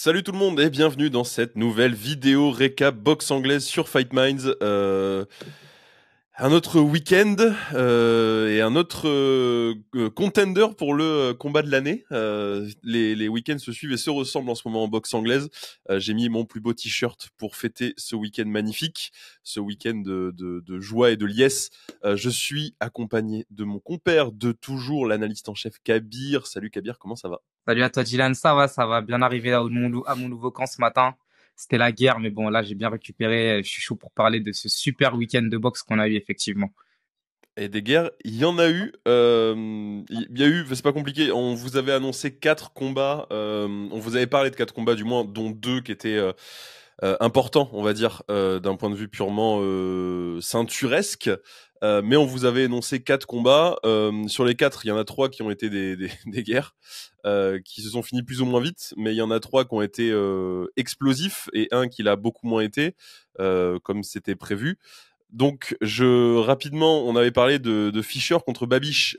Salut tout le monde et bienvenue dans cette nouvelle vidéo récap box anglaise sur Fight Minds. Euh, un autre week-end euh, et un autre euh, contender pour le euh, combat de l'année. les, les week-ends se suivent et se ressemblent en ce moment en boxe anglaise. J'ai mis mon plus beau t-shirt pour fêter ce week-end magnifique, ce week-end de, joie et de liesse. je suis accompagné de mon compère de toujours, l'analyste en chef Kabir. Salut Kabir, comment ça va Salut à toi Dylan, ça va, ça va bien arriver à à mon nouveau camp ce matin c'était la guerre, mais bon, là, j'ai bien récupéré. Je suis chaud pour parler de ce super week-end de boxe qu'on a eu, effectivement. Et des guerres, il y en a eu. Euh, il y a eu, c'est pas compliqué. On vous avait annoncé quatre combats. Euh, on vous avait parlé de quatre combats, du moins, dont deux qui étaient euh, importants, on va dire, d'un point de vue purement ceinturesque. Euh, mais on vous avait énoncé quatre combats. Euh, sur les quatre, il y en a trois qui ont été des, des, des guerres, euh, qui se sont finis plus ou moins vite, mais il y en a trois qui ont été euh, explosifs et un qui l'a beaucoup moins été, euh, comme c'était prévu. Donc, je rapidement, on avait parlé de, de Fischer contre Babiche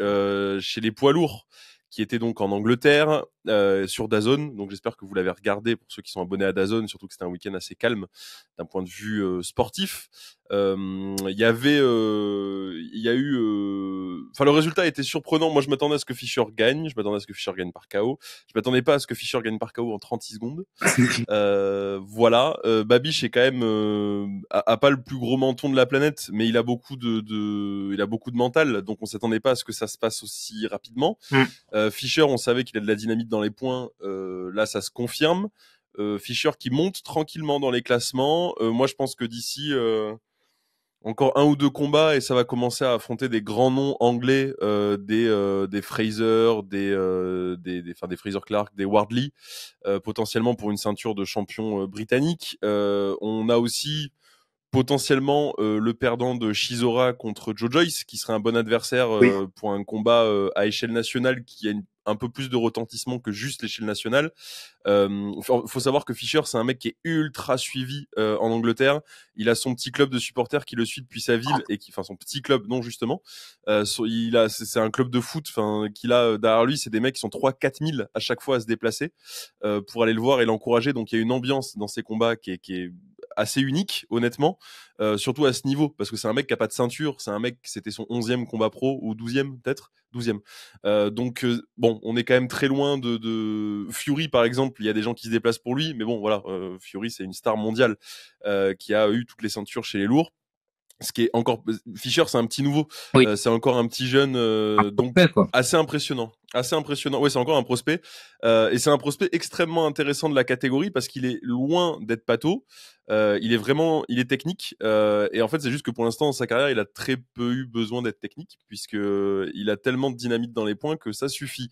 chez les poids lourds, qui était donc en Angleterre euh, sur Dazone. Donc j'espère que vous l'avez regardé pour ceux qui sont abonnés à Dazone, surtout que c'était un week-end assez calme d'un point de vue euh, sportif. Euh, il y avait, euh, il y a eu, euh, enfin le résultat était surprenant. Moi je m'attendais à ce que Fischer gagne, je m'attendais à ce que Fischer gagne par KO. Je m'attendais pas à ce que Fischer gagne par KO en 36 secondes. voilà, Babiche est quand même a, pas le plus gros menton de la planète, mais il a beaucoup de, de il a beaucoup de mental, donc on s'attendait pas à ce que ça se passe aussi rapidement. Mm. Fischer, on savait qu'il a de la dynamique dans les points, euh, là ça se confirme. Euh, Fischer qui monte tranquillement dans les classements. Euh, moi je pense que d'ici encore un ou deux combats et ça va commencer à affronter des grands noms anglais, des, des Fraser, des, des Fraser Clark, des Wardley, potentiellement pour une ceinture de champion britannique. on a aussi potentiellement euh, le perdant de Shizora contre Joe Joyce, qui serait un bon adversaire euh, pour un combat euh, à échelle nationale qui a un peu plus de retentissement que juste l'échelle nationale. il faut savoir que Fischer, c'est un mec qui est ultra suivi en Angleterre. Il a son petit club de supporters qui le suit depuis sa ville et qui, enfin, son petit club, non justement. il a, c'est un club de foot, enfin, qu'il a derrière lui, c'est des mecs qui sont 3 4 000 à chaque fois à se déplacer pour aller le voir et l'encourager. Donc il y a une ambiance dans ces combats qui est assez unique, honnêtement, euh, surtout à ce niveau, parce que c'est un mec qui a pas de ceinture, c'est un mec, c'était son 11e combat pro, ou 12e peut-être, 12 euh, donc, euh, bon, on est quand même très loin de, de, Fury, par exemple, il y a des gens qui se déplacent pour lui, mais bon, voilà, Fury, c'est une star mondiale qui a eu toutes les ceintures chez les lourds ce qui est encore Fischer c'est un petit nouveau euh, c'est encore un petit jeune euh, donc assez impressionnant assez impressionnant ouais c'est encore un prospect euh, et c'est un prospect extrêmement intéressant de la catégorie parce qu'il est loin d'être pato il est vraiment il est technique et en fait c'est juste que pour l'instant dans sa carrière il a très peu eu besoin d'être technique puisque il a tellement de dynamite dans les points que ça suffit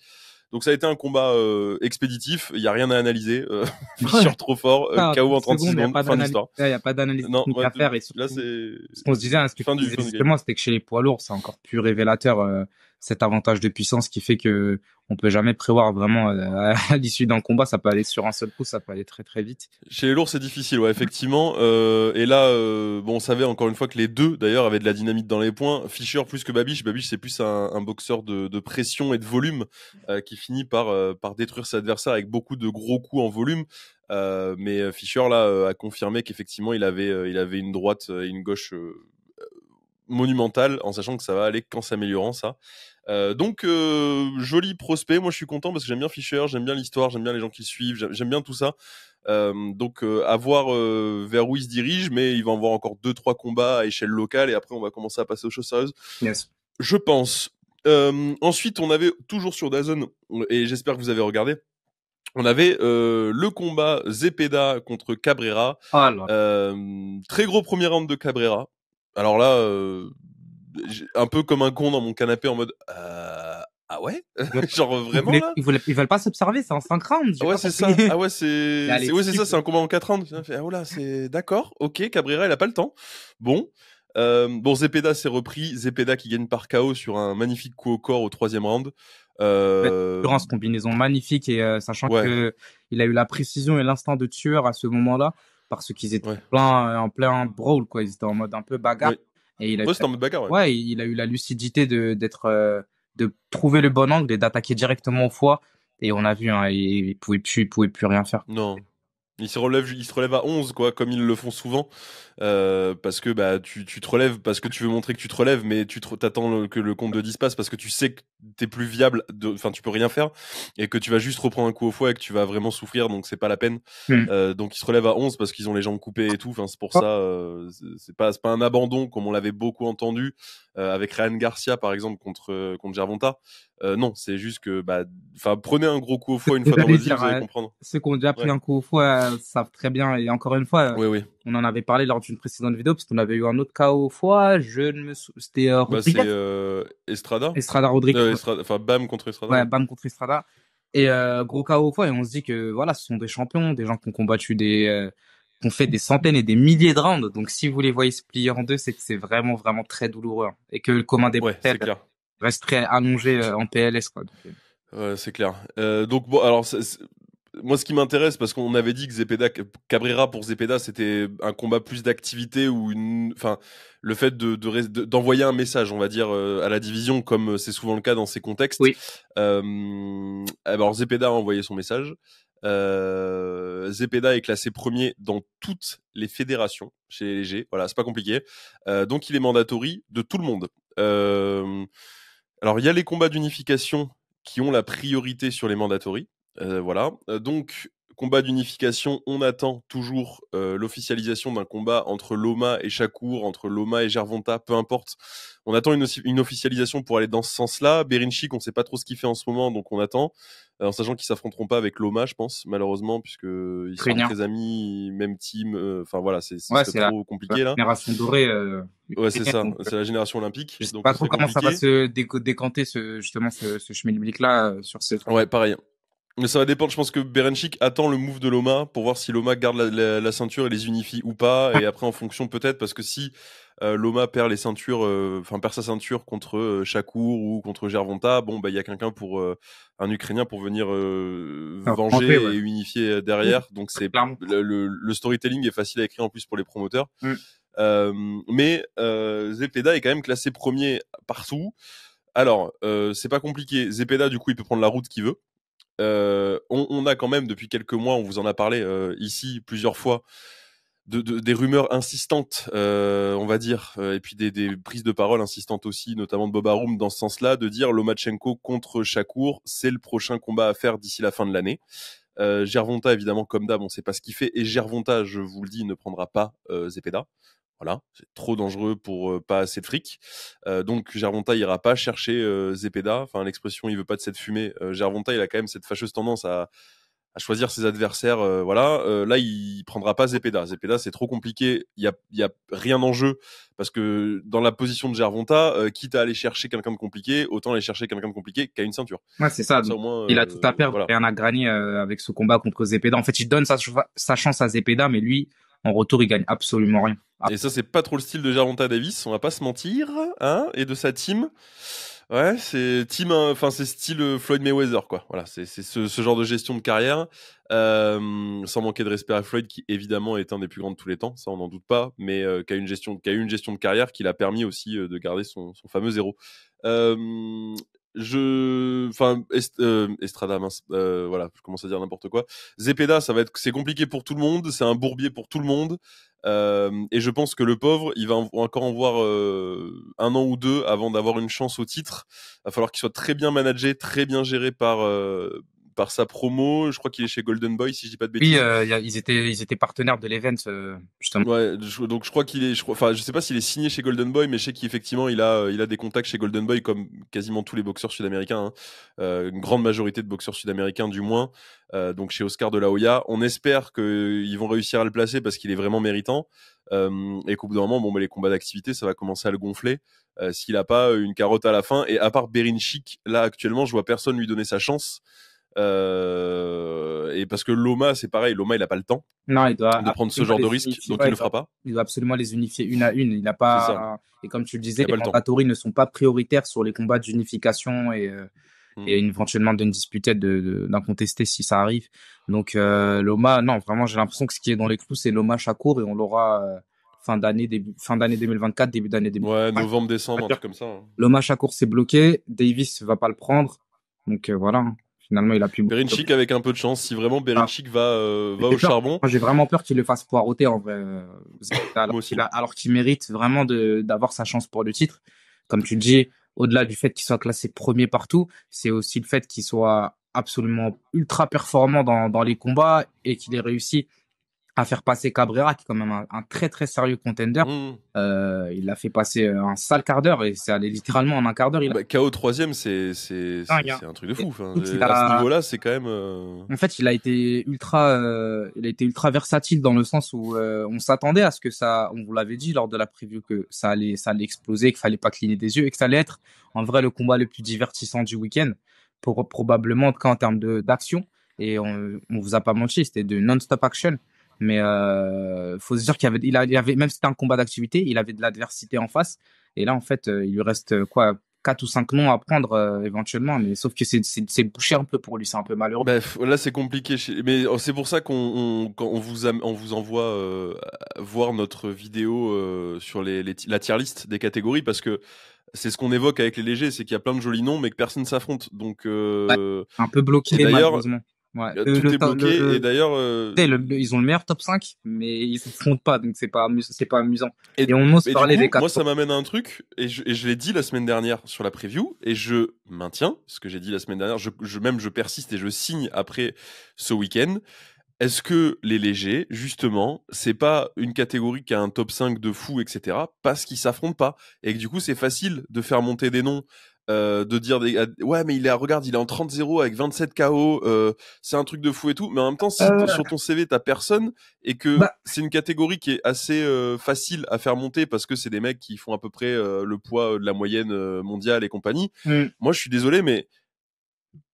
donc ça a été un combat euh, expéditif, il n'y a rien à analyser, euh, trop fort, euh, KO en 36 secondes, secondes fin d'histoire. Il n'y a pas d'analyse technique ouais, à faire et surtout, là ce qu'on se disait, hein, justement, c'était que chez les poids lourds, c'est encore plus révélateur euh, cet avantage de puissance qui fait que on peut jamais prévoir vraiment euh, à l'issue d'un combat. Ça peut aller sur un seul coup, ça peut aller très très vite. Chez les lourds, c'est difficile, ouais, effectivement. Euh, et là, euh, bon, on savait encore une fois que les deux, d'ailleurs, avaient de la dynamite dans les points. Fischer plus que Babiche. Babiche, c'est plus un, boxeur de, pression et de volume qui finit par par détruire ses adversaires avec beaucoup de gros coups en volume. mais Fischer là a confirmé qu'effectivement, il avait il avait une droite et une gauche monumental en sachant que ça va aller qu'en s'améliorant ça. Euh, donc euh, joli prospect, moi je suis content parce que j'aime bien Fischer, j'aime bien l'histoire, j'aime bien les gens qui suivent, j'aime bien tout ça. Euh, donc à voir vers où il se dirige, mais il va en voir encore deux trois combats à échelle locale et après on va commencer à passer aux choses sérieuses. Yes. Je pense. ensuite, on avait toujours sur Dazon et j'espère que vous avez regardé. On avait le combat Zepeda contre Cabrera. Ah très gros premier round de Cabrera alors là, un peu comme un con dans mon canapé en mode ah, ah ouais, genre euh, vraiment là ils, ne veulent pas s'observer, c'est en 5 rounds. Ah ah ouais c'est ça. Ah ouais c'est ouais c'est ça, c'est un combat en 4 rounds. Ah c'est d'accord, ok Cabrera il a pas le temps. Bon. Euh, Zepeda s'est repris. Zepeda qui gagne par KO sur un magnifique coup au corps au troisième round. Euh... En combinaison magnifique et sachant qu'il que il a eu la précision et l'instinct de tueur à ce moment-là parce qu'ils étaient euh, en plein brawl, quoi. Ils étaient en mode un peu bagarre. Et il en mode bagarre, ouais. il a eu la lucidité de d'être, euh, de trouver le bon angle et d'attaquer directement au foie. Et on a vu, hein, il, il, pouvait plus, plus rien faire. Non. Il se relève, il se relève à 11, quoi, comme ils le font souvent. Euh, parce que bah tu, tu te relèves parce que tu veux montrer que tu te relèves, mais tu t'attends que le compte de 10 passe parce que tu sais que tu t'es plus viable, enfin tu peux rien faire et que tu vas juste reprendre un coup au foie et que tu vas vraiment souffrir, donc c'est pas la peine. Hmm. Euh, donc ils se relèvent à 11 parce qu'ils ont les jambes coupées et tout. Enfin c'est pour oh. ça, euh, c'est pas pas un abandon comme on l'avait beaucoup entendu euh, avec Ryan Garcia par exemple contre contre Gervonta. non, c'est juste que bah, prenez un gros coup au foie une fois dans le vous allez comprendre. Ceux qui ont déjà pris un coup au foie savent très bien. Et encore une fois, oui. on en avait parlé lors une précédente vidéo, parce qu'on avait eu un autre KO fois Je ne me souviens. C'était euh, bah, euh, Estrada. Estrada Rodriguez. Euh, enfin, Bam contre Estrada. Ouais, Bam contre Estrada. Et euh, gros KO fois Et on se dit que voilà, ce sont des champions, des gens qui ont combattu des. qui ont fait des centaines et des milliers de rounds. Donc, si vous les voyez se plier en deux, c'est que c'est vraiment, vraiment très douloureux. Hein. Et que le commun des ouais, resterait allongé en PLS. Quoi. c'est clair. donc bon, alors moi, ce qui m'intéresse, parce qu'on avait dit que Zepeda, Cabrera pour Zepeda, c'était un combat plus d'activité ou enfin, le fait d'envoyer un message, on va dire, euh, à la division, comme euh, c'est souvent le cas dans ces contextes. Euh, alors, Zepeda a envoyé son message. Zepeda est classé premier dans toutes les fédérations chez les légers. Voilà, c'est pas compliqué. donc, il est mandatory de tout le monde. alors, il y a les combats d'unification qui ont la priorité sur les mandatories. Euh, voilà. Euh, donc, combat d'unification, on attend toujours euh, l'officialisation d'un combat entre Loma et Chakour, entre Loma et Gervonta, peu importe. On attend une, une officialisation pour aller dans ce sens-là. Berinchik, on ne sait pas trop ce qu'il fait en ce moment, donc on attend. En sachant qu'ils s'affronteront pas avec Loma, je pense, malheureusement, puisque ils sont très amis, même team. Enfin voilà, c'est trop la, compliqué la Génération dorée. ouais, c'est ça. C'est la génération olympique. Je sais pas trop comment ça va se décanter ce, justement ce, chemin public là sur cette. Ouais, pareil. Mais ça va dépendre. Je pense que Berenchik attend le move de Loma pour voir si Loma garde la, ceinture et les unifie ou pas. Et ah. après, en fonction, peut-être, parce que si euh, Loma perd les ceintures, euh, enfin, perd sa ceinture contre Shakur euh, ou contre Gervonta, bon, bah, il y a quelqu'un pour, un Ukrainien pour venir ah, venger et unifier derrière. Donc, bah, c'est, le, le, storytelling est facile à écrire en plus pour les promoteurs. Mm. mais Zepeda est quand même classé premier partout. Alors, c'est pas compliqué. Zepeda, du coup, il peut prendre la route qu'il veut. Euh, on, a quand même depuis quelques mois, on vous en a parlé euh, ici plusieurs fois, des rumeurs insistantes, euh, on va dire, et puis des, prises de parole insistantes aussi, notamment de Bob Arum dans ce sens-là, de dire Lomachenko contre Shakur, c'est le prochain combat à faire d'ici la fin de l'année. Gervonta, évidemment, comme d'hab, on ne sait pas ce qu'il fait, et Gervonta, je vous le dis, ne prendra pas Zepeda. Voilà, c'est trop dangereux pour pas assez de fric. donc Gervonta ira pas chercher Zepeda. Enfin, l'expression il veut pas de cette fumée. Gervonta, il a quand même cette fâcheuse tendance à, choisir ses adversaires. voilà, là il prendra pas Zepeda. Zepeda, c'est trop compliqué. Il y a, rien en jeu parce que dans la position de Gervonta, quitte à aller chercher quelqu'un de compliqué, autant aller chercher quelqu'un de compliqué qu'à une ceinture. Ouais, c'est ça. il a tout à perdre, rien à avec ce combat contre Zepeda. En fait, il donne sa chance à Zepeda, mais lui en retour, il gagne absolument rien. Ah. Et ça, c'est pas trop le style de Jaronta Davis, on va pas se mentir, hein, et de sa team. Ouais, c'est team, hein, enfin c'est style euh, Floyd Mayweather quoi. Voilà, c'est ce, ce, genre de gestion de carrière, euh, sans manquer de respect à Floyd qui évidemment est un des plus grands de tous les temps, ça on n'en doute pas, mais euh, qui a une gestion, qui eu une gestion de carrière qui l'a permis aussi de garder son, son fameux zéro je enfin Est, euh, euh, voilà je commence à dire n'importe quoi Zepeda ça va être c'est compliqué pour tout le monde c'est un bourbier pour tout le monde euh, et je pense que le pauvre il va encore en voir un an ou deux avant d'avoir une chance au titre il va falloir qu'il soit très bien managé très bien géré par par sa promo. Je crois qu'il est chez Golden Boy, si je dis pas de bêtises. Oui, euh, ils étaient partenaires de l'event euh, justement. je, donc je crois qu'il est, je sais pas s'il est signé chez Golden Boy, mais je sais qu'effectivement il a euh, il a des contacts chez Golden Boy comme quasiment tous les boxeurs sud-américains, hein. une grande majorité de boxeurs sud-américains du moins. donc chez Oscar de la Hoya, on espère qu'ils vont réussir à le placer parce qu'il est vraiment méritant. et qu'au bout d'un moment, bon, bah, les combats d'activité, ça va commencer à le gonfler s'il n'a pas une carotte à la fin. Et à part Chic, là actuellement, je vois personne lui donner sa chance. Euh, et parce que Loma, c'est pareil, Loma, il n'a pas le temps non, il doit de prendre ce genre de risque, donc il ne le fera pas. Il doit absolument les unifier une à une. Il n'a pas. Et comme tu le disais, les le ne sont pas prioritaires sur les combats d'unification et, euh, hmm. et éventuellement d'une disputée d'un contesté si ça arrive. Donc euh, Loma, non, vraiment, j'ai l'impression que ce qui est dans les clous, c'est Loma Chakour et on l'aura. fin d'année début fin d'année 2024 début d'année 2025 ouais novembre décembre un truc comme ça hein. Loma Chakour s'est bloqué Davis va pas le prendre donc voilà hein finalement, il a pu. Berinchik avec un peu de chance. Si vraiment ah. Berinchik va, euh, va au charbon. J'ai vraiment peur qu'il le fasse poireauter en vrai. Euh, alors qu'il mérite vraiment d'avoir sa chance pour le titre. Comme tu dis, au-delà du fait qu'il soit classé premier partout, c'est aussi le fait qu'il soit absolument ultra performant dans, dans les combats et qu'il ait réussi à faire passer Cabrera, qui est quand même un, très très sérieux contender. Mmh. Euh, il l'a fait passer euh, un sale quart d'heure et c'est allé littéralement en un quart d'heure. Il ah bah, KO troisième, c'est ah, c'est un truc de fou. Hein. à ce niveau-là, c'est quand même. Euh, en fait, il a été ultra, il a été ultra versatile dans le sens où on s'attendait à ce que ça, on vous l'avait dit lors de la preview que ça allait, ça allait exploser, qu'il fallait pas cligner des yeux et que ça allait être en vrai le combat le plus divertissant du week-end pour probablement en en termes d'action. Et on, on vous a pas menti, c'était de non-stop action. Mais euh, faut se dire qu'il avait, avait, même si c'était un combat d'activité, il avait de l'adversité en face. Et là, en fait, euh, il lui reste euh, quoi quatre ou cinq noms à prendre euh, éventuellement, mais sauf que c'est, bouché un peu pour lui, c'est un peu malheureux. Bah, là, c'est compliqué, mais oh, c'est pour ça qu'on vous, on vous envoie voir notre vidéo sur les, la tier list des catégories parce que c'est ce qu'on évoque avec les légers, c'est qu'il y a plein de jolis noms, mais que personne s'affronte. Donc un peu bloqué d'ailleurs. Malheureusement. Ouais. tout est bloqué et d'ailleurs euh, ils ont le meilleur top 5 mais ils se font pas donc c'est pas c'est pas amusant. Et, on ose parler des Moi ça m'amène à un truc et je, l'ai dit la semaine dernière sur la preview et je maintiens ce que j'ai dit la semaine dernière je, même je persiste et je signe après ce week-end. Est-ce que les légers, justement, c'est pas une catégorie qui a un top 5 de fou, etc., parce qu'ils s'affrontent pas, et que du coup c'est facile de faire monter des noms euh, de dire ouais mais il est à, regarde il est en 30-0 avec 27 KO euh, c'est un truc de fou et tout mais en même temps si euh, sur ton CV t'as personne et que bah c'est une catégorie qui est assez facile à faire monter parce que c'est des mecs qui font à peu près le poids de la moyenne mondiale et compagnie mmh. moi je suis désolé mais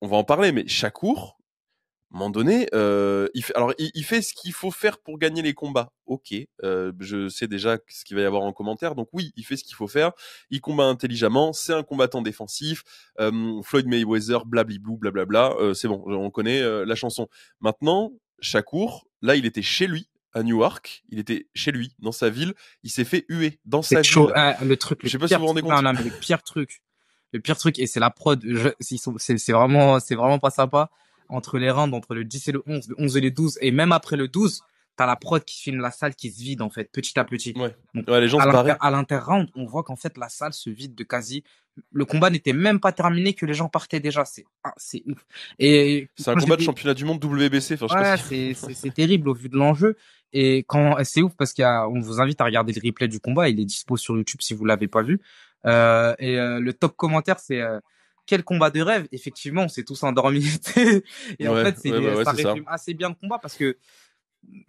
on va en parler mais cours un moment donné, euh, il fait, alors il, fait ce qu'il faut faire pour gagner les combats. Ok, euh, je sais déjà ce qu'il va y avoir en commentaire. Donc oui, il fait ce qu'il faut faire. Il combat intelligemment. C'est un combattant défensif. Euh, Floyd Mayweather, blabli bla blablabla. Euh, c'est bon, on connaît la chanson. Maintenant, Shakur, là, il était chez lui à Newark, il était chez lui, dans sa ville, il s'est fait huer dans sa ville. Ah, le truc, pas si vous rendez compte. le pire truc, le pire truc, et c'est la prod, c'est vraiment, c'est vraiment pas sympa entre les rounds, entre le 10 et le 11, le 11 et le 12, et même après le 12, t'as la prod qui filme la salle qui se vide en fait petit à petit. Ouais. Donc, les gens à l'inter-round, on voit qu'en fait la salle se vide de quasi. Le combat n'était même pas terminé que les gens partaient déjà. C'est ah, ouf. Et c'est un combat de championnat du monde WBC. ouais, c'est terrible au vu de l'enjeu. Et quand c'est ouf parce qu'il on vous invite à regarder le replay du combat. Il est dispo sur YouTube si vous l'avez pas vu. Euh, et euh, le top commentaire c'est euh, quel combat de rêve Effectivement, on s'est tous endormis. et en fait, bah ça résume assez bien le combat parce que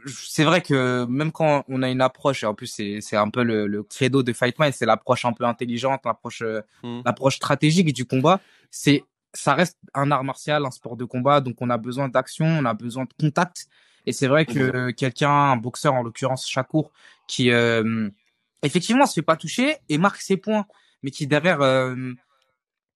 c'est vrai que même quand on a une approche, et en plus c'est un peu le, credo de Fight Mind, c'est l'approche un peu intelligente, l'approche euh, hmm. l'approche stratégique du combat. C'est ça reste un art martial, un sport de combat, donc on a besoin d'action, on a besoin de contact. Et c'est vrai que quelqu'un, un boxeur en l'occurrence Shakur, qui euh, effectivement se fait pas toucher et marque ses points, mais qui derrière euh,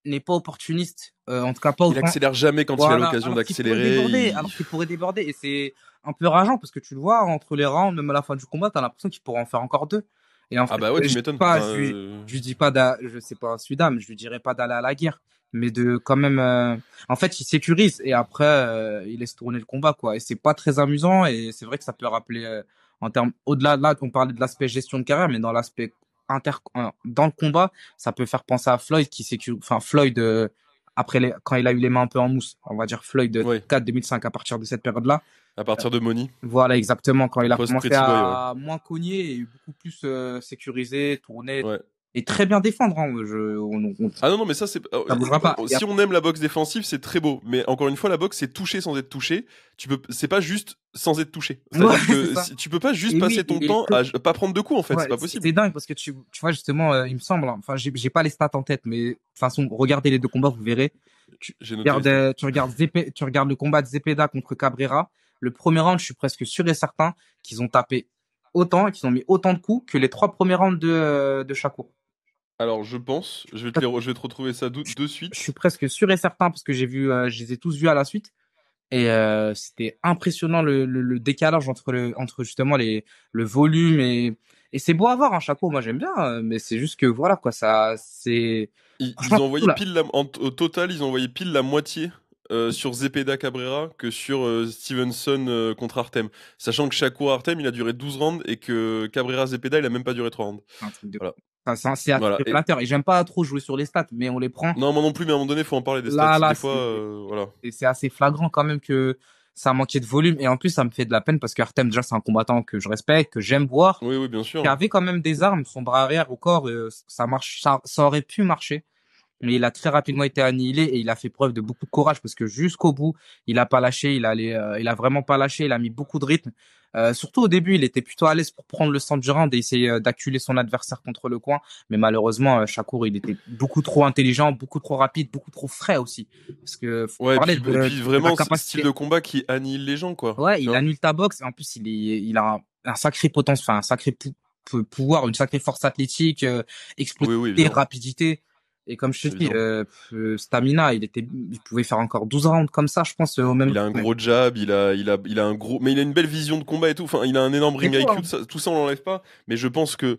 n'est pas opportuniste, euh, en tout cas pas. Il accélère jamais quand il a l'occasion d'accélérer. Alors qu'il pourrait déborder, et c'est un peu rageant parce que tu le vois entre les rangs même à la fin du combat, t'as l'impression qu'il pourrait en faire encore deux. Et en ah fait, ah bah ouais, je, lui, dis pas, je sais pas, suis mais je lui dirais pas d'aller à la guerre, mais de quand même. Euh, en fait, il sécurise et après euh, il laisse tourner le combat quoi. Et c'est pas très amusant et c'est vrai que ça peut rappeler en termes au-delà là on parlait de l'aspect gestion de carrière mais dans l'aspect euh, dans le combat, ça peut faire penser à Floyd qui s'est, enfin Floyd euh, après quand il a eu les mains un peu en mousse, on va dire Floyd de 4 2005 à partir de cette période-là. À partir de Money. Voilà exactement quand il a commencé à, moins cogner et beaucoup plus euh, sécurisé, tourné très bien défendre. Hein. ah non, non, mais ça, c'est. Euh, si on aime la boxe défensive, c'est très beau. Mais encore une fois, la boxe, c'est toucher sans être touché. Tu peux, c'est pas juste sans être touché. tu peux pas juste passer ton temps à pas prendre de coups, en fait. c'est pas possible. C'est dingue parce que tu, vois, justement, euh, il me semble, hein, enfin, j'ai pas les stats en tête, mais de toute façon, regardez les deux combats, vous verrez. Tu, regardes, euh, tu, regardes le combat de Zepeda contre Cabrera. Le premier round, je suis presque sûr et certain qu'ils ont tapé autant, qu'ils ont mis autant de coups que les trois premiers rounds de, de Chaco. Alors, je pense, je vais te, retrouver ça de, de suite. Je suis presque sûr et certain parce que j'ai vu, euh, je les ai tous vus à la suite. Et euh, c'était impressionnant le, décalage entre, le, entre justement les, le volume et, et c'est beau à voir un hein, chapeau. Moi, j'aime bien, euh, mais c'est juste que voilà quoi, ça c'est. Ils, ont envoyé pile la, au total, ils ont envoyé pile la moitié sur Zepeda Cabrera que sur Stevenson contre Artem. Sachant que Chaco Artem, il a duré 12 rounds et que Cabrera Zepeda, il a même pas duré 3 rounds. Enfin, c'est Et... et j'aime pas trop jouer sur les stats, mais on les prend. Non, moi non plus, mais à un moment donné, faut en parler des stats. des fois, euh, voilà. Et c'est assez flagrant quand même que ça manquait de volume. Et en plus, ça me fait de la peine parce que Artem, déjà, c'est un combattant que je respecte, que j'aime voir. Oui, oui, bien sûr. Qui avait quand même des armes, son bras arrière au corps, euh, ça marche, ça, aurait pu marcher mais il a très rapidement été annihilé et il a fait preuve de beaucoup de courage parce que jusqu'au bout, il a pas lâché, il a, euh, il a vraiment pas lâché, il a mis beaucoup de rythme. Euh, surtout au début, il était plutôt à l'aise pour prendre le centre du round et essayer euh, d'acculer son adversaire contre le coin. Mais malheureusement, Shakur il était beaucoup trop intelligent, beaucoup trop rapide, beaucoup trop frais aussi. Parce que faut ouais, parler puis, vraiment, c'est capacité... style de combat qui annihile les gens, quoi. Ouais, il annule ta boxe. En plus, il, est, il a un, sacré potentiel, enfin un sacré pouvoir, une sacrée force athlétique, euh, explosivité, et rapidité. Et comme je te dis, euh, euh, Stamina, il était, il pouvait faire encore 12 rounds comme ça, je pense, euh, au même Il a un gros jab, il a, il a, il a un gros, mais il a une belle vision de combat et tout. Enfin, il a un énorme ring IQ, hein. tout ça, on l'enlève pas. Mais je pense que,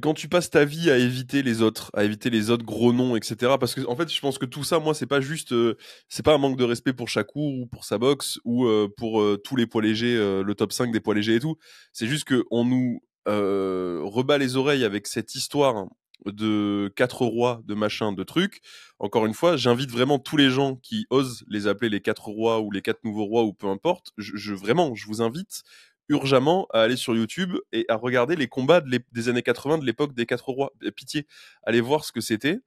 quand tu passes ta vie à éviter les autres, à éviter les autres gros noms, etc. Parce que en fait, je pense que tout ça, moi, c'est pas juste, c'est pas un manque de respect pour Shakur ou pour sa boxe ou pour tous les poids légers, le top 5 des poids légers et tout. C'est juste que on nous rebat les oreilles avec cette histoire de quatre rois, de machin, de trucs. Encore une fois, j'invite vraiment tous les gens qui osent les appeler les quatre rois ou les quatre nouveaux rois ou peu importe. Je, vraiment, je vous invite urgemment à aller sur YouTube et à regarder les combats des années 80 de l'époque des quatre rois. Pitié, allez voir ce que c'était.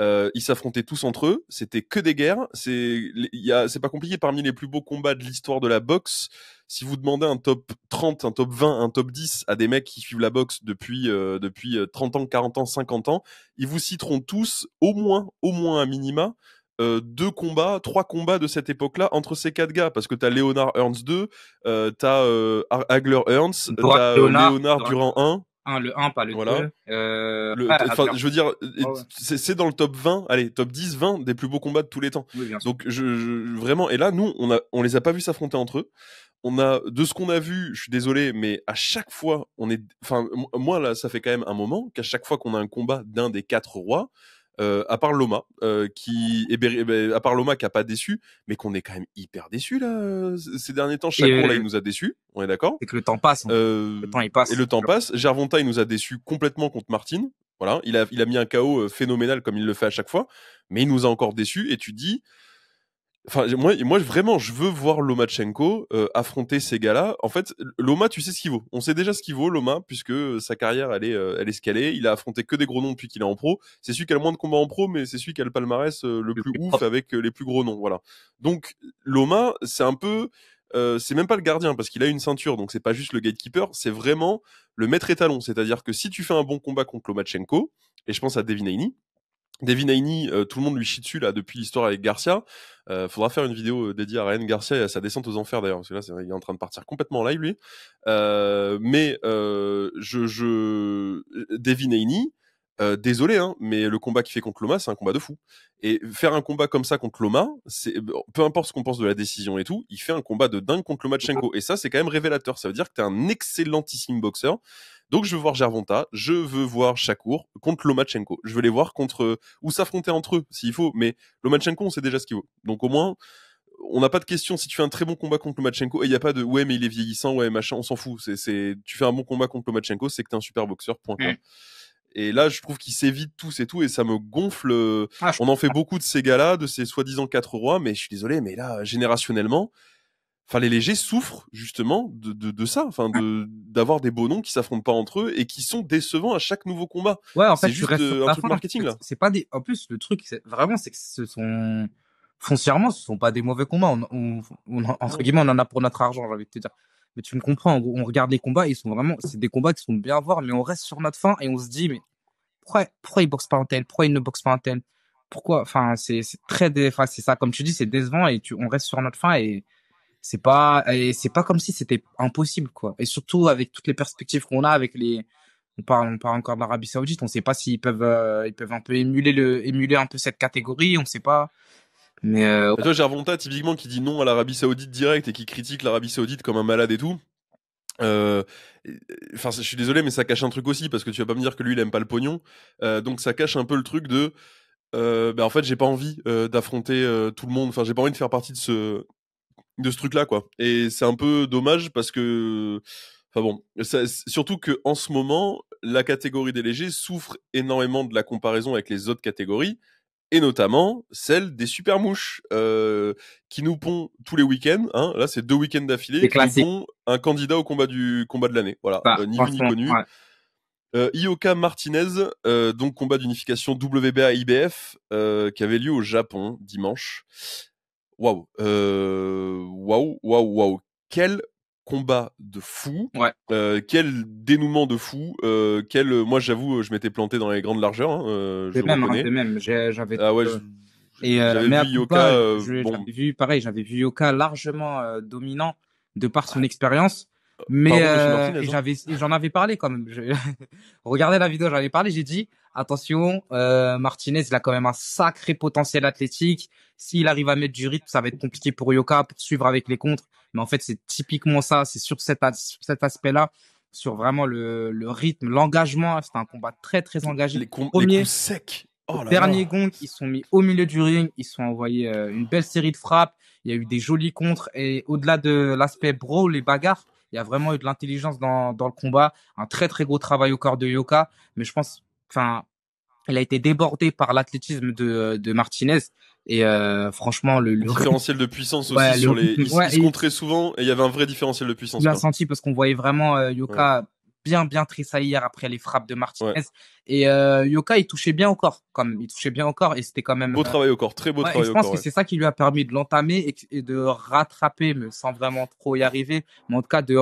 Euh, ils s'affrontaient tous entre eux, c'était que des guerres. C'est, c'est pas compliqué. Parmi les plus beaux combats de l'histoire de la boxe, si vous demandez un top 30, un top 20, un top 10 à des mecs qui suivent la boxe depuis euh, depuis 30 euh, ans, 40 ans, 50 ans, ils vous citeront tous au moins, au moins un minima. Euh, deux combats, trois combats de cette époque-là entre ces quatre gars, parce que t'as Leonard Ernst 2, t'as Hagler Ernst, t'as Leonard Durand 1, le 1, pas le 2. Euh, je veux dire, c'est dans le top 20, allez, top 10, 20 des plus beaux combats de tous les temps. Donc, vraiment, et là, nous, on, a, on les a pas vus s'affronter entre eux. On a, de ce qu'on a vu, je suis désolé, mais à chaque fois, on est, enfin, moi, là, ça fait quand même un moment qu'à chaque fois qu'on a un combat d'un des quatre rois, euh, à part Loma, euh, qui est à part Loma qui a pas déçu, mais qu'on est quand même hyper déçu là ces derniers temps. Chaque là, euh, il nous a déçu, on est d'accord. Et que le temps passe. Hein. Euh, le temps il passe. Et le temps passe. Gervonta il nous a déçu complètement contre Martine. Voilà, il a il a mis un chaos phénoménal comme il le fait à chaque fois, mais il nous a encore déçu. Et tu dis Enfin, moi, vraiment, je veux voir Lomachenko euh, affronter ces gars-là. En fait, Loma, tu sais ce qu'il vaut. On sait déjà ce qu'il vaut, Loma, puisque euh, sa carrière, elle est, euh, elle est scalée. Il a affronté que des gros noms depuis qu'il est en pro. C'est celui qui a le moins de combats en pro, mais c'est celui qui a le palmarès le plus ouf avec les plus gros noms. Voilà. Donc, Loma, c'est un peu. c'est même pas le gardien parce qu'il a une ceinture, donc c'est pas juste le gatekeeper, c'est vraiment le maître étalon. C'est-à-dire que si tu fais un bon combat contre Lomachenko, et je pense à Devin Devin euh, tout le monde lui chie dessus là depuis l'histoire avec Garcia. Euh, faudra faire une vidéo euh, dédiée à Ryan Garcia et à sa descente aux enfers d'ailleurs, parce que là, il est en train de partir complètement en live lui. Euh, mais je, je, Devin désolé, hein, mais le combat qu'il fait contre Loma, c'est un combat de fou. Et faire un combat comme ça contre Loma, c'est peu importe ce qu'on pense de la décision et tout, il fait un combat de dingue contre Lomachenko. Et ça, c'est quand même révélateur. Ça veut dire que t'es un excellentissime boxeur. Donc je veux voir Gervonta, je veux voir Shakur contre Lomachenko. Je veux les voir contre ou s'affronter entre eux s'il faut, mais Lomachenko on sait déjà ce qu'il vaut. Donc au moins on n'a pas de question si tu fais un très bon combat contre Lomachenko et il n'y a pas de ouais mais il est vieillissant, ouais machin, on s'en fout. C'est tu fais un bon combat contre Lomachenko, c'est que t'es un super boxeur. Point. Mm. Et là, je trouve qu'il s'évite tous et tout, et ça me gonfle. Euh, ah, on en fait beaucoup de ces gars-là, de ces soi-disant quatre rois, mais je suis désolé, mais là, générationnellement, Enfin, les légers souffrent justement de, ça, enfin, de d'avoir des beaux noms qui s'affrontent pas entre eux et qui sont décevants à chaque nouveau combat. Ouais, en fait, c'est juste euh, un truc marketing là. C'est pas des. En plus, le truc, vraiment, c'est que ce sont foncièrement, ce sont pas des mauvais combats. entre guillemets, on en a pour notre argent, j'ai envie de te dire. Mais tu me comprends, on regarde les combats, ils sont vraiment, c'est des combats qui sont bien à voir, mais on reste sur notre fin et on se dit, mais pourquoi, pourquoi ils boxent pas en tel, pourquoi ils ne boxent pas en tel, pourquoi, enfin, c'est très, enfin, c'est ça, comme tu dis, c'est décevant et on reste sur notre fin et c'est pas c'est pas comme si c'était impossible quoi. Et surtout avec toutes les perspectives qu'on a avec les on parle on parle encore d'Arabie Saoudite, on sait pas s'ils peuvent euh, ils peuvent un peu émuler le émuler un peu cette catégorie, on sait pas. Mais euh... toi Gervonta typiquement qui dit non à l'Arabie Saoudite direct et qui critique l'Arabie Saoudite comme un malade et tout. Euh, enfin, je suis désolé, mais ça cache un truc aussi parce que tu vas pas me dire que lui il aime pas le pognon, euh, donc ça cache un peu le truc de, ben en fait j'ai pas envie d'affronter tout le monde, enfin j'ai pas envie de faire partie de ce de ce truc-là, quoi. Et c'est un peu dommage parce que, enfin bon, surtout qu'en ce moment, la catégorie des légers souffre énormément de la comparaison avec les autres catégories et notamment celle des super mouches euh, qui nous pond tous les week-ends. Hein, là, c'est deux week-ends d'affilée qui nous pond un candidat au combat du combat de l'année. Voilà, bah, euh, ni vu ni connu. Euh, Ioka Martinez, donc combat d'unification WBA-IBF qui avait lieu au Japon dimanche waouh, euh, waouh, waouh, waouh, quel combat de fou, euh, quel dénouement de fou, euh, quel, moi j'avoue, je m'étais planté dans les grandes largeurs. Hein, même, même, j'avais. vu Yoka. pareil, j'avais vu largement dominant de par son expérience. Mais euh, hein. j'avais, j'en avais parlé quand même. Je... Regardez la vidéo, j'en avais parlé. J'ai dit attention, euh, Martinez, il a quand même un sacré potentiel athlétique. S'il arrive à mettre du rythme, ça va être compliqué pour Yoka pour suivre avec les contres. Mais en fait, c'est typiquement ça. C'est sur, cet, cet aspect-là sur vraiment le, le rythme, l'engagement. c'est un combat très très engagé. Les, com Premier, les secs. Oh dernier gong, ils sont mis au milieu du ring, ils sont envoyés euh, une belle série de frappes. Il y a eu des jolis contres et au-delà de l'aspect brawl, les bagarres, il y a vraiment eu de l'intelligence dans, dans le combat, un très très gros travail au corps de Yoka, mais je pense, enfin, elle a été débordée par l'athlétisme de, de Martinez. Et euh, franchement, le, le, différentiel de puissance aussi sur les. Ils, se souvent et il y avait un vrai différentiel de puissance. On l'a senti parce qu'on voyait vraiment euh, Yoka bien bien tressaillir après les frappes de Martinez et euh, Yoka il touchait bien encore, corps il touchait bien encore et c'était quand même beau travail au corps très beau travail au corps. je pense que c'est ça qui lui a permis de l'entamer et, de rattraper mais sans vraiment trop y arriver mais en tout cas de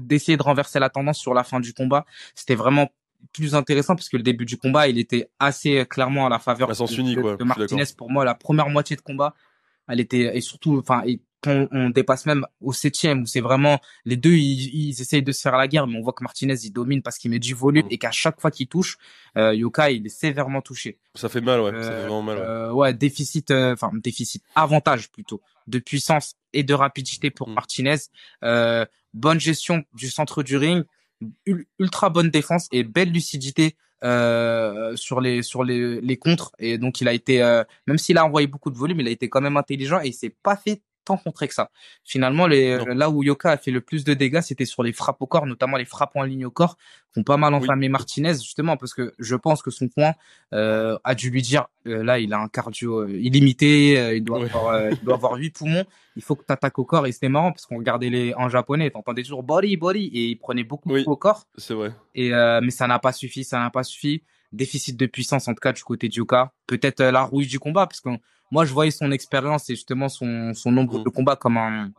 d'essayer de, renverser la tendance sur la fin du combat c'était vraiment plus intéressant parce que le début du combat il était assez euh, clairement à la faveur de Martinez pour moi la première moitié de combat elle était et surtout enfin on dépasse même au septième où c'est vraiment les deux ils, essayent de se faire la guerre mais on voit que Martinez il domine parce qu'il met du volume mm. et qu'à chaque fois qu'il touche euh, il est sévèrement touché ça fait mal ouais ça euh, fait vraiment mal ouais, euh, déficit euh, enfin déficit avantage plutôt de puissance et de rapidité pour mm. Martinez bonne gestion du centre du ring ultra bonne défense et belle lucidité sur les sur les, les contres et donc il a été même s'il a envoyé beaucoup de volume il a été quand même intelligent et il s'est pas fait tant contré que ça. Finalement, là où Yoka a fait le plus de dégâts, c'était sur les frappes au corps, notamment les frappes en ligne au corps, qui ont pas mal enflammé Martinez, justement, parce que je pense que son point euh, a dû lui dire, euh, là, il a un cardio euh, illimité, il, doit avoir, 8 doit avoir huit poumons, il faut que tu attaques au corps. Et c'était marrant, parce qu'on regardait les en japonais, t'entendais toujours body, body, et il prenait beaucoup au corps. C'est vrai. Et, mais ça n'a pas suffi, ça n'a pas suffi déficit de puissance en tout cas du côté de Yuka, Peut-être euh, la rouille du combat, parce que moi je voyais son expérience et justement son, nombre de mm. combats comme un,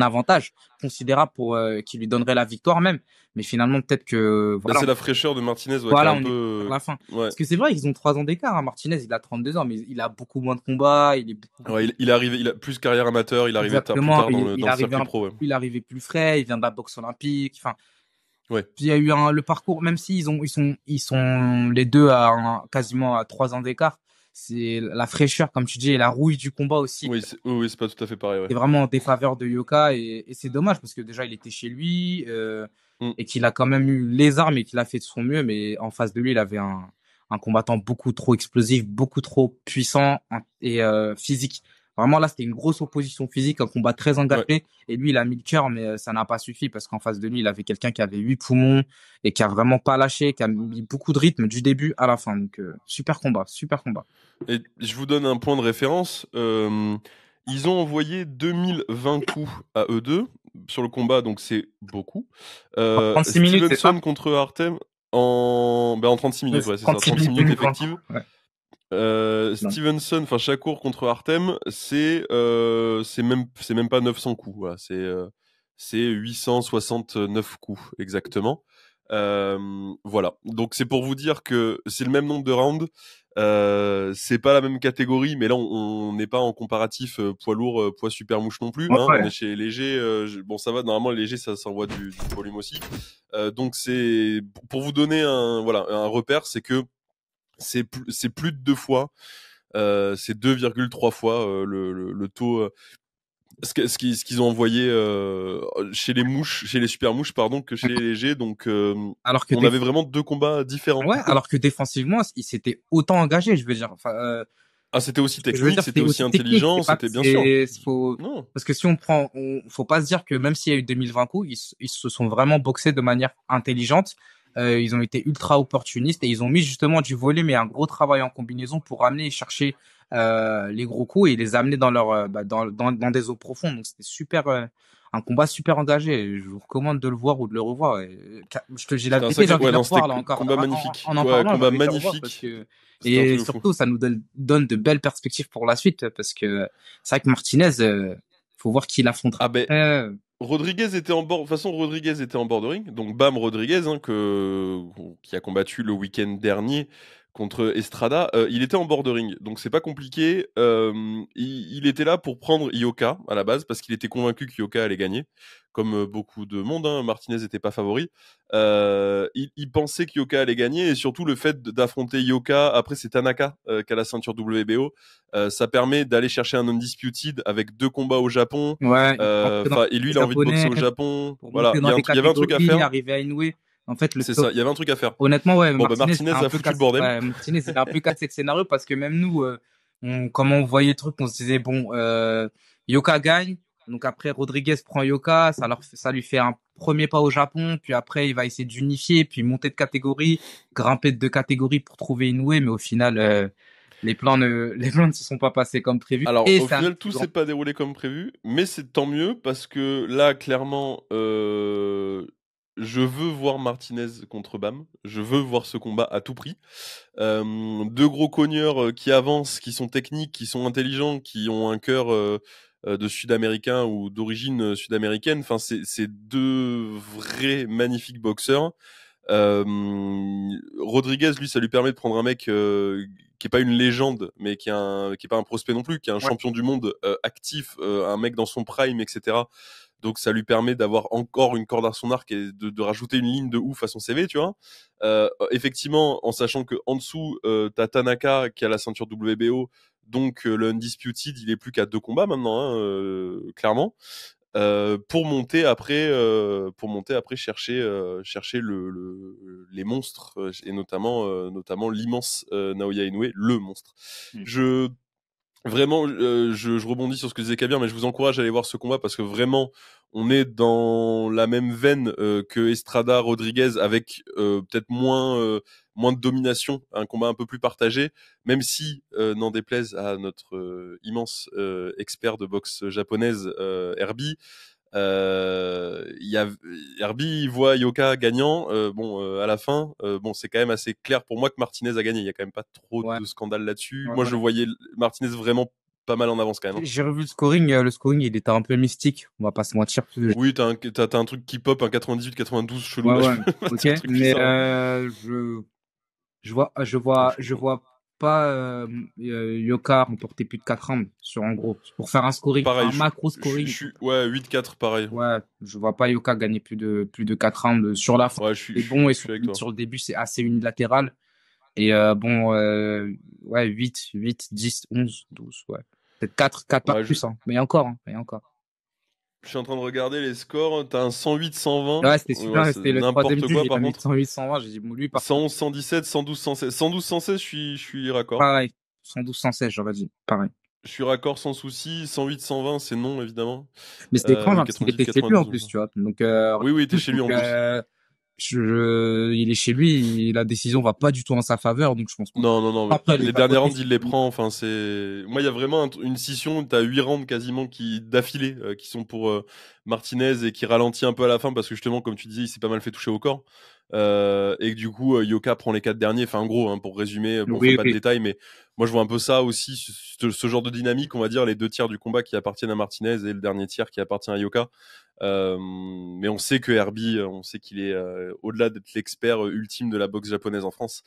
avantage considérable pour euh, qui lui donnerait la victoire même. Mais finalement peut-être que bah, voilà, c'est la fraîcheur de Martinez. Ouais, voilà, on peu... la fin. Parce que c'est vrai qu'ils ont trois ans d'écart. Hein. Martinez il a 32 ans, mais il a beaucoup moins de combats. Il est il, a plus carrière amateur. Il arrive tard, plus tard dans le, dans pro. arrivé plus frais. Il vient de la boxe olympique. Enfin puis il y a eu un, le parcours, même s'ils ont, ils sont, ils sont les deux à un, quasiment à trois ans d'écart. C'est la fraîcheur, comme tu dis, et la rouille du combat aussi. Oui, c'est pas tout à fait pareil. C'est vraiment en défaveur de Yoka et, c'est dommage parce que déjà il était chez lui euh, mm. et qu'il a quand même eu les armes et qu'il a fait de son mieux, mais en face de lui il avait un, un combattant beaucoup trop explosif, beaucoup trop puissant et euh, physique. Vraiment, là, c'était une grosse opposition physique, un combat très engagé. Et lui, il a mis le cœur, mais euh, ça n'a pas suffi parce qu'en face de lui, il avait quelqu'un qui avait huit poumons et qui a vraiment pas lâché, qui a mis beaucoup de rythme du début à la fin. Donc, euh, super combat, super combat. Et je vous donne un point de référence. Euh, ils ont envoyé 2020 coups à eux deux sur le combat, donc c'est beaucoup. Euh, 36 Stevenson contre Artem en, ben, en 36 minutes, ouais, c'est 36 minutes, minutes effectives. Ouais. Euh, Stevenson, enfin cours contre Artem, c'est euh, même, même pas 900 coups. Voilà. C'est 869 euh, coups exactement. Euh, voilà. Donc c'est pour vous dire que c'est le même nombre de rounds. c'est pas la même catégorie, mais là on n'est pas en comparatif poids lourd, poids super mouche non plus. Hein. chez léger. bon, ça va. Normalement, léger, ça s'envoie du, du, volume aussi. donc c'est pour vous donner un voilà un repère, c'est que c'est plus, c'est plus de deux fois. Euh, c'est 2,3 fois euh, le, le, taux. Euh, ce, ce qu'ils ont envoyé chez les mouches, chez les super mouches, pardon, que chez les légers. Donc, alors on avait vraiment deux combats différents. Ouais, alors que défensivement, ils s'étaient autant engagés, je veux dire. Enfin, ah, c'était aussi technique, c'était aussi, intelligent, c'était bien sûr. Parce que si on prend, on, faut pas se dire que même s'il y a eu 2020 coups, ils, ils se sont vraiment boxés de manière intelligente euh, ils ont été ultra opportunistes et ils ont mis justement du volume et un gros travail en combinaison pour amener et chercher euh, les gros coups et les amener dans leur euh, bah, dans, dans, des eaux profondes. Donc c'était super euh, un combat super engagé. Je vous recommande de le voir ou de le revoir. Euh, je te j'ai la de le là encore. Combat magnifique. combat magnifique. Et surtout, ça nous donne, de belles perspectives pour la suite parce que c'est vrai que Martinez, faut voir qui l'affrontera. Ah ben... Rodriguez était en De toute façon, Rodriguez était en bordering. Donc, Bam Rodriguez, hein, que... qui a combattu le week-end dernier contre Estrada, euh, il était en bordering, donc c'est pas compliqué. Euh, il, était là pour prendre Ioka à la base parce qu'il était convaincu qu'Ioka allait gagner, comme euh, beaucoup de monde. Hein. Martinez n'était pas favori. il, pensait qu'Ioka allait gagner et surtout le fait d'affronter Yoka après c'est Tanaka qui a la ceinture WBO, ça permet d'aller chercher un undisputed avec deux combats au Japon. et lui il a envie de boxer au Japon. Voilà, il y, avait un truc à faire. En fait, le c'est ça. Il y avait un truc à faire. Honnêtement, ouais. Bon, Martinez, bah, Martinez a foutu le bordel. Ouais, Martinez, c'était un peu cassé de scénario parce que même nous, euh, on, comment on voyait le truc, on se disait bon, euh, Yoka gagne. Donc après, Rodriguez prend Yoka, ça, leur, ça lui fait un premier pas au Japon, puis après, il va essayer d'unifier, puis monter de catégorie, grimper de deux catégories pour trouver Inoue, mais au final, euh, les plans ne les plans ne se sont pas passés comme prévu. Alors au final tout s'est pas déroulé comme prévu, mais c'est tant mieux parce que là clairement euh, je veux voir Martinez contre Bam. Je veux voir ce combat à tout prix. Euh, deux gros cogneurs euh, qui avancent, qui sont techniques, qui sont intelligents, qui ont un cœur euh, de sud-américain ou d'origine sud-américaine. Enfin, c'est deux vrais magnifiques boxeurs. Rodriguez, lui, ça lui permet de prendre un mec qui n'est pas une légende, mais qui n'est pas un prospect non plus, qui est un champion du monde actif, un mec dans son prime, etc. Donc ça lui permet d'avoir encore une corde à son arc et de, rajouter une ligne de ouf à son CV, tu vois. Euh, effectivement, en sachant que en dessous, euh, t'as Tanaka qui a la ceinture WBO, donc l'undisputed, euh, le Undisputed, il est plus qu'à deux combats maintenant, hein, euh, clairement. Euh, pour monter après, pour monter après chercher chercher le, les monstres et notamment notamment l'immense Naoya Inoue, le monstre. Mmh. Je vraiment, euh, je, rebondis sur ce que disait Kabir, mais je vous encourage à aller voir ce combat parce que vraiment, on est dans la même veine euh, que Estrada Rodriguez avec euh, peut-être moins moins de domination, un combat un peu plus partagé, même si n'en déplaise à notre immense expert de boxe japonaise Herbie, euh, y a, Herbie voit Yoka gagnant. Euh, bon, euh, à la fin, euh, bon, c'est quand même assez clair pour moi que Martinez a gagné. Il y a quand même pas trop de scandale là-dessus. moi, je voyais Martinez vraiment pas mal en avance quand même. Hein. J'ai revu le scoring. Le scoring, il était un peu mystique. On va pas se mentir. Oui, t'as un, as, un truc qui pop, un 98-92 chelou. ok, mais je... je vois, je vois, je vois pas euh, euh Yoka remporter plus de 4 rounds sur en gros pour faire un scoring un macro scoring. ouais, 8 4 pareil. Ouais, je vois pas Yoka gagner plus de plus de 4 rounds euh, sur la fin. Ouais, c'est bon et sur, le début, c'est assez unilatéral. Et euh, bon ouais, 8 8 10 11 12 ouais. Peut-être 4 4 par plus hein. Mais encore hein, mais encore. Je suis en train de regarder les scores. T'as un 108-120. Ouais, c'était super. c'était le troisième quoi, par 108-120. J'ai dit, lui, 111, 117, 112, 116. 112, 116, je suis, je suis raccord. Pareil. 112, 116, j'aurais dit. Pareil. Je suis raccord sans souci. 108, 120, c'est non, évidemment. Mais c'était quand euh, même, hein, parce qu'il était chez lui en plus, tu vois. Donc, euh, oui, oui, il chez lui en plus. Euh, je, il est chez lui, la décision va pas du tout en sa faveur, donc je pense. Pas. Non, non, non. les, dernières rounds, il les prend. Enfin, c'est. Moi, il y a vraiment une scission. T'as huit rounds quasiment qui d'affilée, euh, qui sont pour euh, Martinez et qui ralentit un peu à la fin parce que justement, comme tu disais, il s'est pas mal fait toucher au corps. Euh, et du coup euh, Yoka prend les quatre derniers. Enfin, en gros, hein, pour résumer, pour pas de détails, mais moi je vois un peu ça aussi, ce, genre de dynamique, on va dire les deux tiers du combat qui appartiennent à Martinez et le dernier tiers qui appartient à Yoka. Euh, mais on sait que Herbie, on sait qu'il est au-delà d'être l'expert ultime de la boxe japonaise en France,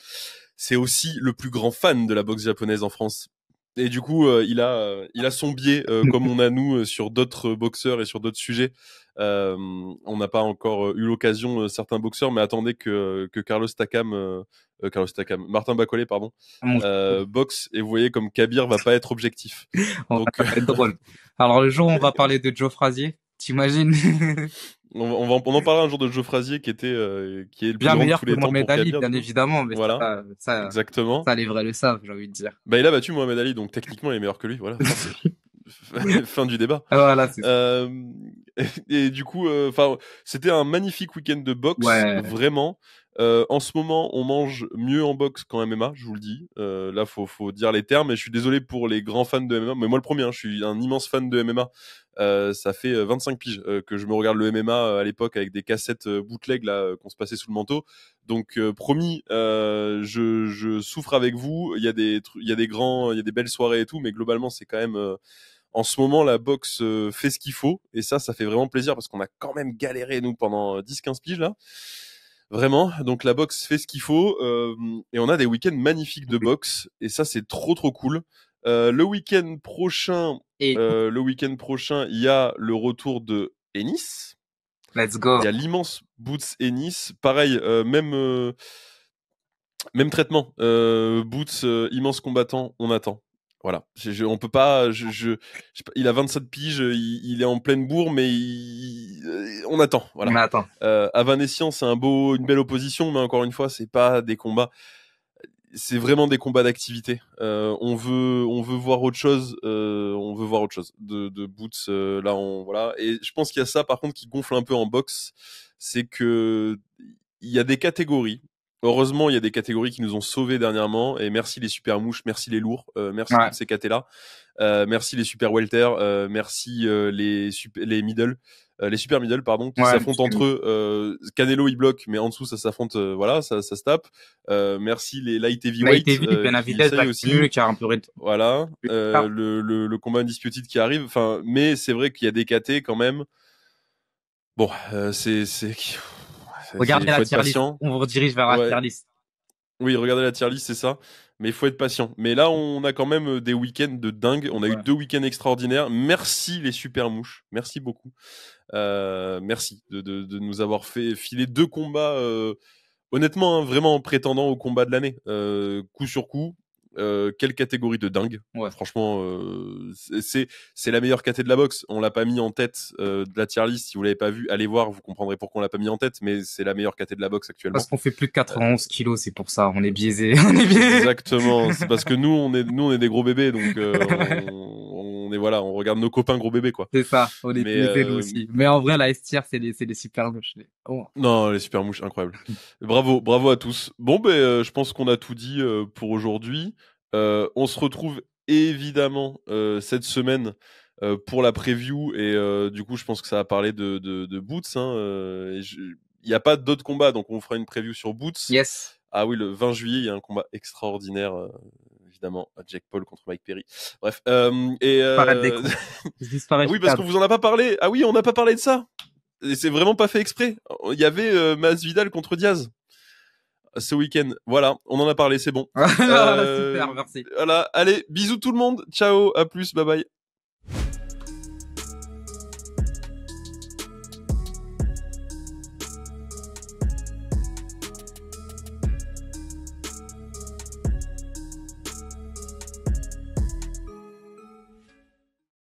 c'est aussi le plus grand fan de la boxe japonaise en France. Et du coup, il a, il a son biais, comme on a nous sur d'autres boxeurs et sur d'autres sujets on n'a pas encore eu l'occasion, certains boxeurs, mais attendez que, Carlos Takam, euh, Carlos Takam, Martin Bacolet pardon, euh, boxe et vous voyez comme Kabir va pas être objectif. drôle. Alors le jour on va parler de Joe Frazier, t'imagines on, en parlera un jour de Joe Frazier qui était qui est bien meilleur que Mohamed Ali, bien évidemment. Mais voilà, ça, exactement. Ça les vrais le savent, j'ai envie de dire. Bah il a battu Mohamed Ali, donc techniquement il est meilleur que lui, voilà. fin du débat. Ah, euh, et, du coup, euh, enfin, c'était un magnifique week-end de boxe, vraiment. Euh, en ce moment, on mange mieux en boxe qu'en MMA, je vous le dis. là, faut, faut dire les termes. Et je suis désolé pour les grands fans de MMA, mais moi le premier, hein, je suis un immense fan de MMA. Euh, ça fait 25 euh, piges euh, que je me regarde le MMA à l'époque avec des cassettes bootleg là qu'on se passait sous le manteau. Donc promis, je, souffre avec vous. Il y a des il des grands, il y a des belles soirées et tout, mais globalement c'est quand même en ce moment, la boxe fait ce qu'il faut. Et ça, ça fait vraiment plaisir parce qu'on a quand même galéré, nous, pendant 10-15 piges, là. Vraiment. Donc, la boxe fait ce qu'il faut. et on a des week-ends magnifiques de boxe. Et ça, c'est trop, trop cool. Euh, le week-end prochain, euh, le week prochain, il y a le retour de Ennis. Let's go. Il y a l'immense Boots Ennis. Pareil, euh, même même traitement. Boots, immense combattant, on attend. Voilà, on peut pas. Je, je, il a 27 piges, il, il, est en pleine bourre, mais on attend. Voilà. On attend. à c'est un beau, une belle opposition, mais encore une fois, c'est pas des combats c'est vraiment des combats d'activité. Euh, on veut, on veut voir autre chose. Euh, on veut voir autre chose de, Boots. Euh, là, on voilà. Et je pense qu'il y a ça, par contre, qui gonfle un peu en boxe, c'est que il y a des catégories. Heureusement, il y a des catégories qui nous ont sauvés dernièrement. Et merci les super mouches, merci les lourds, merci ces catés là, merci les super welter, merci les les middle. Euh, les super middle pardon qui s'affrontent entre eux euh, Canelo il bloque mais en dessous ça s'affronte euh, voilà ça, ça se tape merci les light light heavy, ben aussi qui a un peu voilà le, le, combat undisputed qui arrive enfin mais c'est vrai qu'il y a des KT quand même bon c'est c'est regardez la tier list on vous redirige vers la tier list oui regardez la tier list c'est ça mais il faut être patient. Mais là, on a quand même des week-ends de dingue. On a eu deux week-ends extraordinaires. Merci les super mouches. Merci beaucoup. Euh, merci de, de, de, nous avoir fait filer deux combats, euh, honnêtement, hein, vraiment prétendant au combat de l'année, euh, coup sur coup. Euh, quelle catégorie de dingue. Franchement, c'est la meilleure catégorie de la boxe. On l'a pas mis en tête de la tier list. Si vous l'avez pas vu, allez voir, vous comprendrez pourquoi on l'a pas mis en tête. Mais c'est la meilleure catégorie de la boxe actuellement. Parce qu'on fait plus de 91 kilos, c'est pour ça. On est biaisé. On est biaisé. Exactement. c'est parce que nous, on est nous, on est des gros bébés, donc on, voilà, on regarde nos copains gros bébés quoi. C'est ça, on est, mais, euh, aussi. Mais en vrai, la S-tier, c'est les, super mouches. Non, les super mouches, incroyable. bravo, bravo à tous. Bon, ben, euh, je pense qu'on a tout dit euh, pour aujourd'hui. on se retrouve évidemment cette semaine pour la preview et du coup je pense que ça a parlé de, Boots. Hein, il n'y a pas d'autres combats donc on fera une preview sur Boots. Yes. Ah oui, le 20 juillet, il y a un combat extraordinaire à Jack Paul contre Mike Perry. Bref. Euh, et euh, oui, parce qu'on vous en a pas parlé. Ah oui, on n'a pas parlé de ça. c'est vraiment pas fait exprès. Il y avait euh, Vidal contre Diaz ce week-end. Voilà, on en a parlé, c'est bon. Ah, super, merci. Voilà, allez, bisous tout le monde. Ciao, à plus, bye bye.